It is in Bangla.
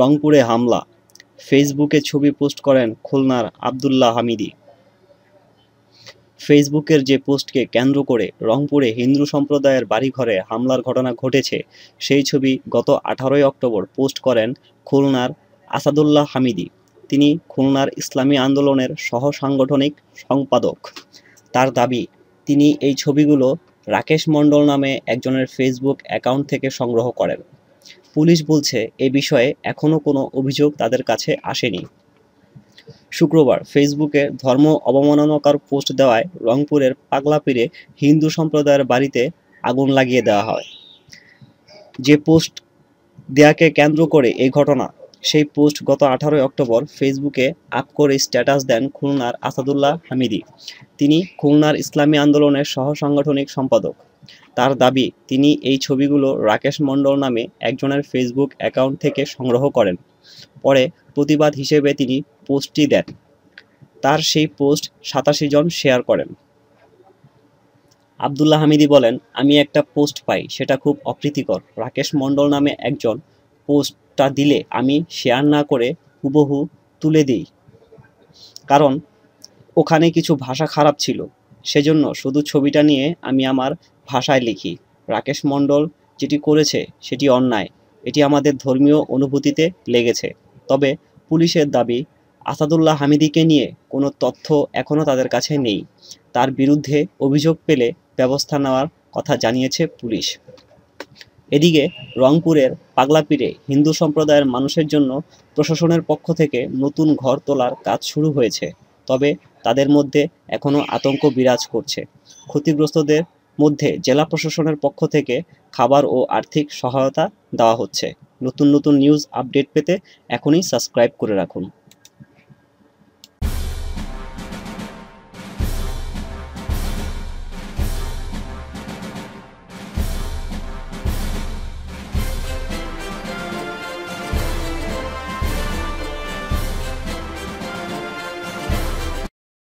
রংপুরে হামলা ফেসবুকে ছবি পোস্ট করেন খুলনার আবদুল্লাহ হামিদি ফেসবুকের যে পোস্টকে কেন্দ্র করে রংপুরে হিন্দু সম্প্রদায়ের বাড়িঘরে হামলার ঘটনা ঘটেছে সেই ছবি গত আঠারোই অক্টোবর পোস্ট করেন খুলনার আসাদুল্লাহ হামিদি তিনি খুলনার ইসলামী আন্দোলনের সহ সাংগঠনিক সম্পাদক তার দাবি তিনি এই ছবিগুলো রাকেশ মণ্ডল নামে একজনের ফেসবুক অ্যাকাউন্ট থেকে সংগ্রহ করেন পুলিশ বলছে এ বিষয়ে এখনও কোনো অভিযোগ তাদের কাছে আসেনি শুক্রবার ফেসবুকে ধর্ম অবমাননাকর পোস্ট দেওয়ায় রংপুরের পীরে হিন্দু সম্প্রদায়ের বাড়িতে আগুন লাগিয়ে দেওয়া হয় যে পোস্ট দেয়াকে কেন্দ্র করে এই ঘটনা সেই পোস্ট গত আঠারোই অক্টোবর ফেসবুকে আপ করে স্ট্যাটাস দেন খুলনার আসাদুল্লাহ হামিদি তিনি খুলনার ইসলামী আন্দোলনের সহ সাংগঠনিক সম্পাদক তার দাবি তিনি এই ছবিগুলো রাকেশ মণ্ডল নামে একজনের ফেসবুক অ্যাকাউন্ট থেকে সংগ্রহ করেন পরে প্রতিবাদ হিসেবে তিনি পোস্টটি দেন তার সেই পোস্ট সাতাশি জন শেয়ার করেন আবদুল্লাহ হামিদি বলেন আমি একটা পোস্ট পাই সেটা খুব অপ্রীতিকর রাকেশ মণ্ডল নামে একজন পোস্টটা দিলে আমি শেয়ার না করে হুবহু তুলে দিই কারণ ওখানে কিছু ভাষা খারাপ ছিল সেজন্য শুধু ছবিটা নিয়ে আমি আমার ভাষায় লিখি রাকেশ মণ্ডল যেটি করেছে সেটি অন্যায় এটি আমাদের ধর্মীয় অনুভূতিতে লেগেছে তবে পুলিশের দাবি আসাদুল্লাহ হামিদিকে নিয়ে কোনো তথ্য এখনও তাদের কাছে নেই তার বিরুদ্ধে অভিযোগ পেলে ব্যবস্থা নেওয়ার কথা জানিয়েছে পুলিশ এদিকে রংপুরের পাগলাপীরে হিন্দু সম্প্রদায়ের মানুষের জন্য প্রশাসনের পক্ষ থেকে নতুন ঘর তোলার কাজ শুরু হয়েছে তবে তাদের মধ্যে এখনও আতঙ্ক বিরাজ করছে ক্ষতিগ্রস্তদের মধ্যে জেলা প্রশাসনের পক্ষ থেকে খাবার ও আর্থিক সহায়তা দেওয়া হচ্ছে নতুন নতুন নিউজ আপডেট পেতে এখনই সাবস্ক্রাইব করে রাখুন